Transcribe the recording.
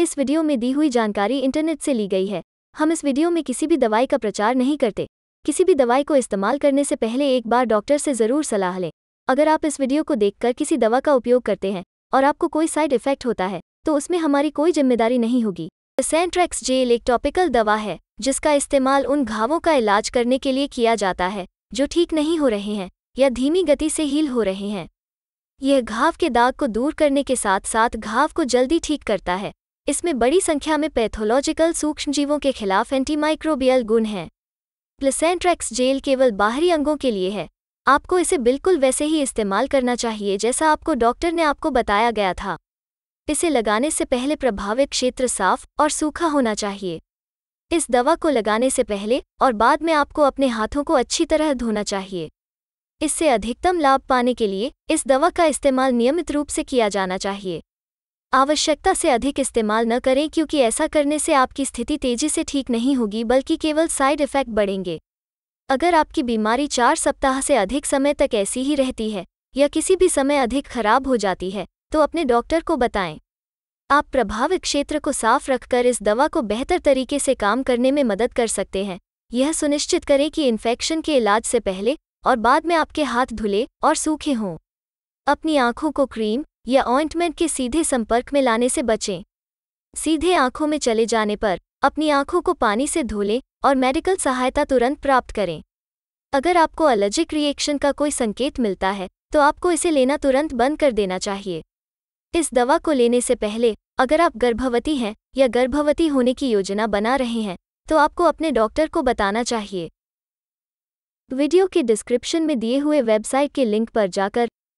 इस वीडियो में दी हुई जानकारी इंटरनेट से ली गई है हम इस वीडियो में किसी भी दवाई का प्रचार नहीं करते किसी भी दवाई को इस्तेमाल करने से पहले एक बार डॉक्टर से ज़रूर सलाह लें अगर आप इस वीडियो को देखकर किसी दवा का उपयोग करते हैं और आपको कोई साइड इफेक्ट होता है तो उसमें हमारी कोई जिम्मेदारी नहीं होगी सेंट्रेक्स जेल एक टॉपिकल दवा है जिसका इस्तेमाल उन घावों का इलाज करने के लिए किया जाता है जो ठीक नहीं हो रहे हैं या धीमी गति से हील हो रहे हैं यह घाव के दाग को दूर करने के साथ साथ घाव को जल्दी ठीक करता है इसमें बड़ी संख्या में पैथोलॉजिकल सूक्ष्मजीवों के खिलाफ एंटीमाइक्रोबियल गुण हैं प्लेसेंट्रेक्स जेल केवल बाहरी अंगों के लिए है आपको इसे बिल्कुल वैसे ही इस्तेमाल करना चाहिए जैसा आपको डॉक्टर ने आपको बताया गया था इसे लगाने से पहले प्रभावित क्षेत्र साफ और सूखा होना चाहिए इस दवा को लगाने से पहले और बाद में आपको अपने हाथों को अच्छी तरह धोना चाहिए इससे अधिकतम लाभ पाने के लिए इस दवा का इस्तेमाल नियमित रूप से किया जाना चाहिए आवश्यकता से अधिक इस्तेमाल न करें क्योंकि ऐसा करने से आपकी स्थिति तेजी से ठीक नहीं होगी बल्कि केवल साइड इफ़ेक्ट बढ़ेंगे अगर आपकी बीमारी चार सप्ताह से अधिक समय तक ऐसी ही रहती है या किसी भी समय अधिक खराब हो जाती है तो अपने डॉक्टर को बताएं आप प्रभावित क्षेत्र को साफ रखकर इस दवा को बेहतर तरीके से काम करने में मदद कर सकते हैं यह सुनिश्चित करें कि इन्फेक्शन के इलाज से पहले और बाद में आपके हाथ धुले और सूखे हों अपनी आंखों को क्रीम या ऑइंटमेंट के सीधे संपर्क में लाने से बचें सीधे आंखों में चले जाने पर अपनी आंखों को पानी से धो लें और मेडिकल सहायता तुरंत प्राप्त करें अगर आपको एलर्जिक रिएक्शन का कोई संकेत मिलता है तो आपको इसे लेना तुरंत बंद कर देना चाहिए इस दवा को लेने से पहले अगर आप गर्भवती हैं या गर्भवती होने की योजना बना रहे हैं तो आपको अपने डॉक्टर को बताना चाहिए वीडियो के डिस्क्रिप्शन में दिए हुए वेबसाइट के लिंक पर जाकर